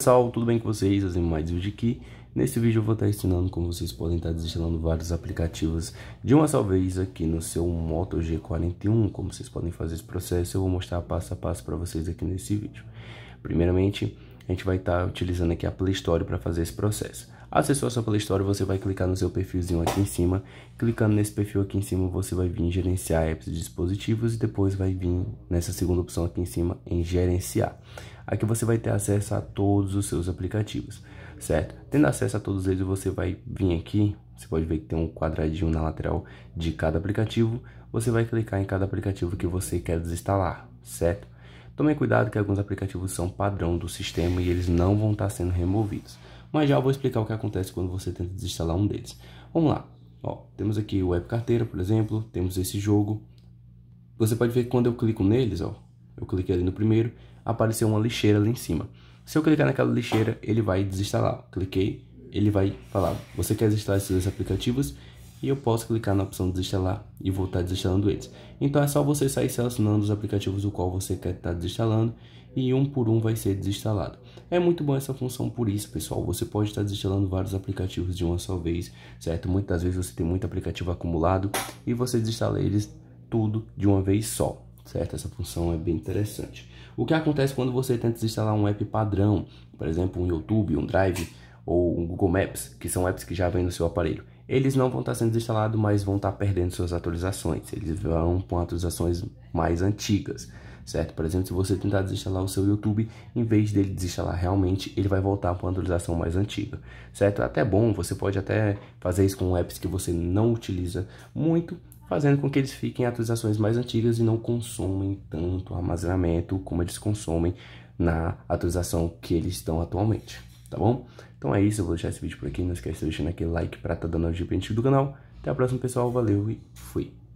pessoal, tudo bem com vocês? Eu sou mais vídeo aqui. Nesse vídeo eu vou estar ensinando como vocês podem estar desinstalando vários aplicativos de uma só vez aqui no seu Moto G41. Como vocês podem fazer esse processo, eu vou mostrar passo a passo para vocês aqui nesse vídeo. Primeiramente, a gente vai estar utilizando aqui a Play Store para fazer esse processo. Acessou a sua Play Store, você vai clicar no seu perfilzinho aqui em cima. Clicando nesse perfil aqui em cima, você vai vir em gerenciar apps e dispositivos e depois vai vir nessa segunda opção aqui em cima em gerenciar. Aqui você vai ter acesso a todos os seus aplicativos, certo? Tendo acesso a todos eles, você vai vir aqui, você pode ver que tem um quadradinho na lateral de cada aplicativo, você vai clicar em cada aplicativo que você quer desinstalar, certo? Tome cuidado que alguns aplicativos são padrão do sistema e eles não vão estar sendo removidos. Mas já vou explicar o que acontece quando você tenta desinstalar um deles. Vamos lá. Ó, temos aqui o Web Carteira, por exemplo, temos esse jogo. Você pode ver que quando eu clico neles, ó, eu cliquei ali no primeiro, apareceu uma lixeira ali em cima. Se eu clicar naquela lixeira, ele vai desinstalar. Cliquei, ele vai falar, você quer desinstalar esses dois aplicativos? E eu posso clicar na opção desinstalar e voltar desinstalando eles. Então é só você sair selecionando os aplicativos do qual você quer estar tá desinstalando e um por um vai ser desinstalado. É muito bom essa função por isso, pessoal. Você pode estar tá desinstalando vários aplicativos de uma só vez, certo? Muitas vezes você tem muito aplicativo acumulado e você desinstala eles tudo de uma vez só, certo? Essa função é bem interessante. O que acontece quando você tenta instalar um app padrão, por exemplo, um YouTube, um Drive ou um Google Maps, que são apps que já vêm no seu aparelho? Eles não vão estar sendo instalados, mas vão estar perdendo suas atualizações. Eles vão com atualizações mais antigas certo? Por exemplo, se você tentar desinstalar o seu YouTube, em vez dele desinstalar realmente, ele vai voltar para uma atualização mais antiga, certo? É até bom, você pode até fazer isso com apps que você não utiliza muito, fazendo com que eles fiquem em atualizações mais antigas e não consomem tanto armazenamento como eles consomem na atualização que eles estão atualmente, tá bom? Então é isso, eu vou deixar esse vídeo por aqui, não esquece de deixar aquele like para estar tá dando a pra gente do canal. Até a próxima, pessoal, valeu e fui!